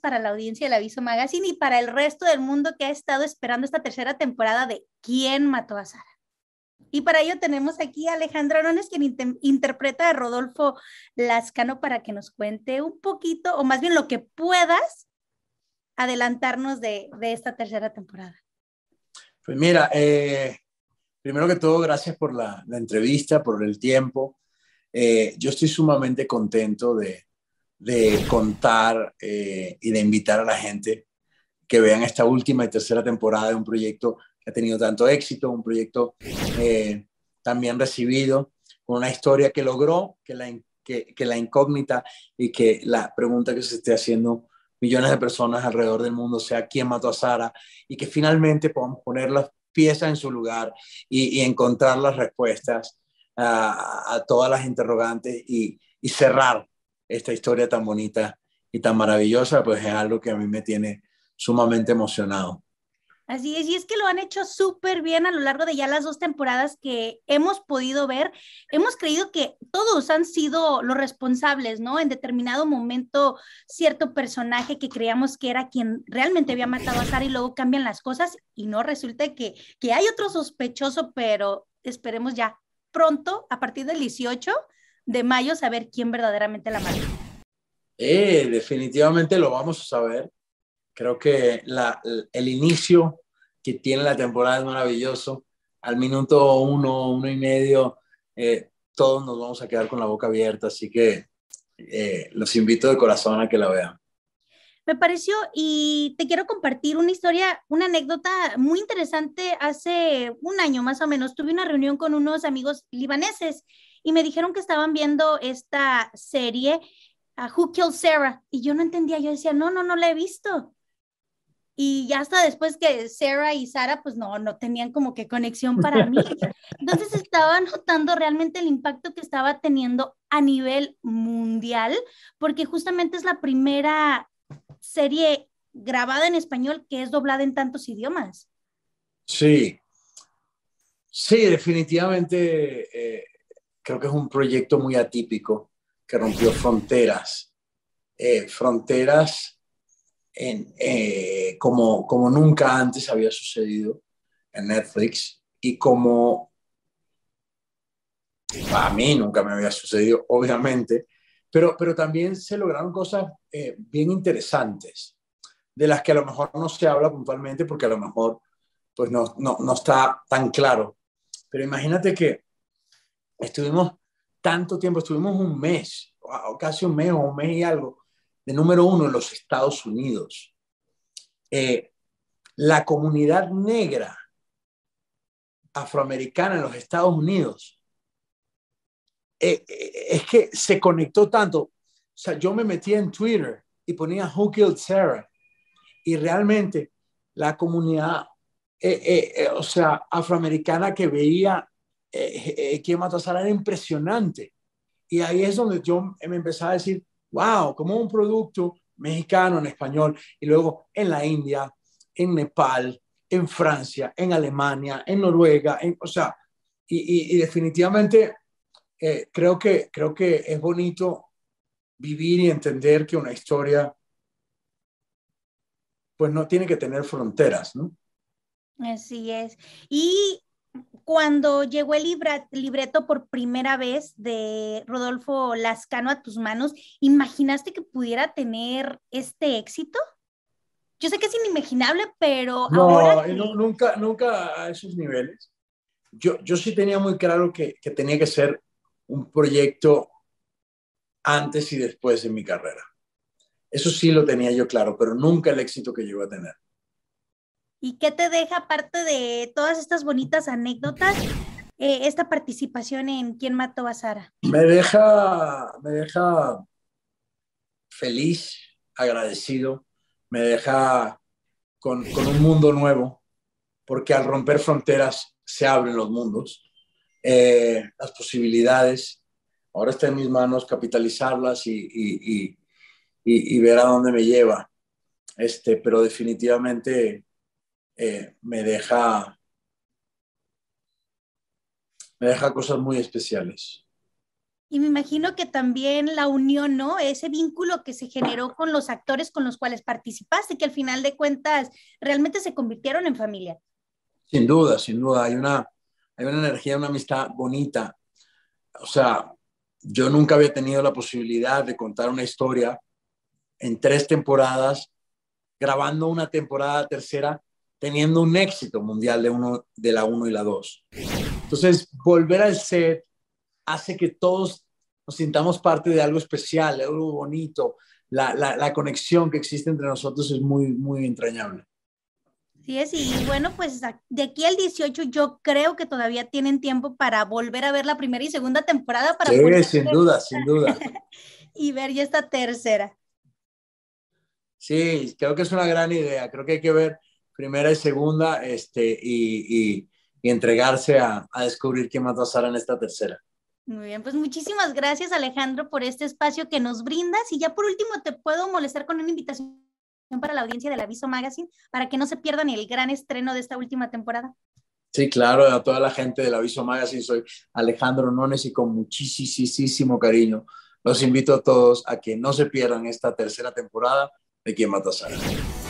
para la audiencia del Aviso Magazine y para el resto del mundo que ha estado esperando esta tercera temporada de ¿Quién mató a Sara? Y para ello tenemos aquí a Alejandro Arones, quien interpreta a Rodolfo Lascano, para que nos cuente un poquito, o más bien lo que puedas, adelantarnos de, de esta tercera temporada. Pues mira, eh, primero que todo, gracias por la, entrevista, por el tiempo. Eh, yo estoy sumamente contento de, de contar eh, y de invitar a la gente que vean esta última y tercera temporada de un proyecto que ha tenido tanto éxito, un proyecto eh, también recibido, con una historia que logró que la, incógnita y que la pregunta que se esté haciendo millones de personas alrededor del mundo sea quién mató a Sara y que finalmente podamos poner las piezas en su lugar y, encontrar las respuestas a, todas las interrogantes y cerrar esta historia tan bonita y tan maravillosa, pues es algo que a mí me tiene sumamente emocionado. Así es, y es que lo han hecho súper bien a lo largo de ya las dos temporadas que hemos podido ver. Hemos creído que todos han sido los responsables, ¿no? En determinado momento, cierto personaje que creíamos que era quien realmente había matado a Sara y luego cambian las cosas y no resulta que, que hay otro sospechoso, pero esperemos ya pronto, a partir del 18, de mayo saber quién verdaderamente la marca? Eh, definitivamente lo vamos a saber. Creo que el inicio que tiene la temporada es maravilloso. Al minuto uno, uno y medio, eh, todos nos vamos a quedar con la boca abierta, así que eh, los invito de corazón a que la vean. Me pareció y te quiero compartir una historia, una anécdota muy interesante. Hace un año más o menos tuve una reunión con unos amigos libaneses y me dijeron que estaban viendo esta serie, ah, Who Killed Sarah, y yo no entendía, yo decía, no, no, no la he visto. Y ya hasta después que Sarah y Sara, pues no, no tenían como que conexión para mí. Entonces estaba notando realmente el impacto que estaba teniendo a nivel mundial, porque justamente es la primera serie grabada en español que es doblada en tantos idiomas. Sí, sí, definitivamente eh, creo que es un proyecto muy atípico que rompió fronteras, eh, fronteras en, eh, como, como nunca antes había sucedido en Netflix y como a mí nunca me había sucedido, obviamente, pero, pero también se lograron cosas eh, bien interesantes, de las que a lo mejor no se habla puntualmente porque a lo mejor pues no, no, no está tan claro. Pero imagínate que estuvimos tanto tiempo, estuvimos un mes, o casi un mes o un mes y algo, de número uno en los Estados Unidos. Eh, la comunidad negra afroamericana en los Estados Unidos eh, eh, es que se conectó tanto. O sea, yo me metía en Twitter y ponía Who Killed Sarah y realmente la comunidad, o sea, afroamericana que veía eh, eh que Matasara era impresionante. Y ahí es donde yo me empezaba a decir, wow, como un producto mexicano en español, y luego en la India, en Nepal, en Francia, en Alemania, en Noruega, o sea, y, definitivamente eh, creo, que, creo que es bonito vivir y entender que una historia pues no tiene que tener fronteras, ¿no? Así es. Y cuando llegó el libreto por primera vez de Rodolfo Lascano a tus manos, ¿imaginaste que pudiera tener este éxito? Yo sé que es inimaginable, pero... No, nunca, nunca a esos niveles. Yo, yo sí tenía muy claro que, que tenía que ser un proyecto antes y después en mi carrera. Eso sí lo tenía yo claro, pero nunca el éxito que yo iba a tener y qué te deja, aparte de todas estas bonitas anécdotas, eh, esta participación en ¿Quién mató a Sara? Me deja, me deja feliz, agradecido, me deja con, con un mundo nuevo, porque al romper fronteras se abren los mundos, eh, las posibilidades. Ahora está en mis manos capitalizarlas y, y, y, y ver a dónde me lleva. Este, pero definitivamente eh, me deja me deja cosas muy especiales. Y me imagino que también la unión, ¿no? Ese vínculo que se generó con los actores con los cuales participaste, que al final de cuentas realmente se convirtieron en familia. Sin duda, sin duda. Hay una, hay una energía, una amistad bonita. O sea, yo nunca había tenido la posibilidad de contar una historia en tres temporadas, grabando una temporada tercera teniendo un éxito mundial de, uno, de la 1 y la 2. Entonces, volver al set hace que todos nos sintamos parte de algo especial, de algo bonito. La, la, conexión que existe entre nosotros es muy, muy entrañable. Sí, es, y bueno, pues de aquí al 18 yo creo que todavía tienen tiempo para volver a ver la primera y segunda temporada. Para sí, sin duda, sin duda. y ver ya esta tercera. Sí, creo que es una gran idea. Creo que hay que ver primera y segunda, este, y, y, entregarse a, a, descubrir quién más a Sara en esta tercera. Muy bien, pues muchísimas gracias Alejandro por este espacio que nos brindas y ya por último te puedo molestar con una invitación para la audiencia del Aviso Magazine para que no se pierdan el gran estreno de esta última temporada. Sí, claro, a toda la gente del Aviso Magazine soy Alejandro Nones y con muchísimo cariño los invito a todos a que no se pierdan esta tercera temporada de Quién Mata a Sara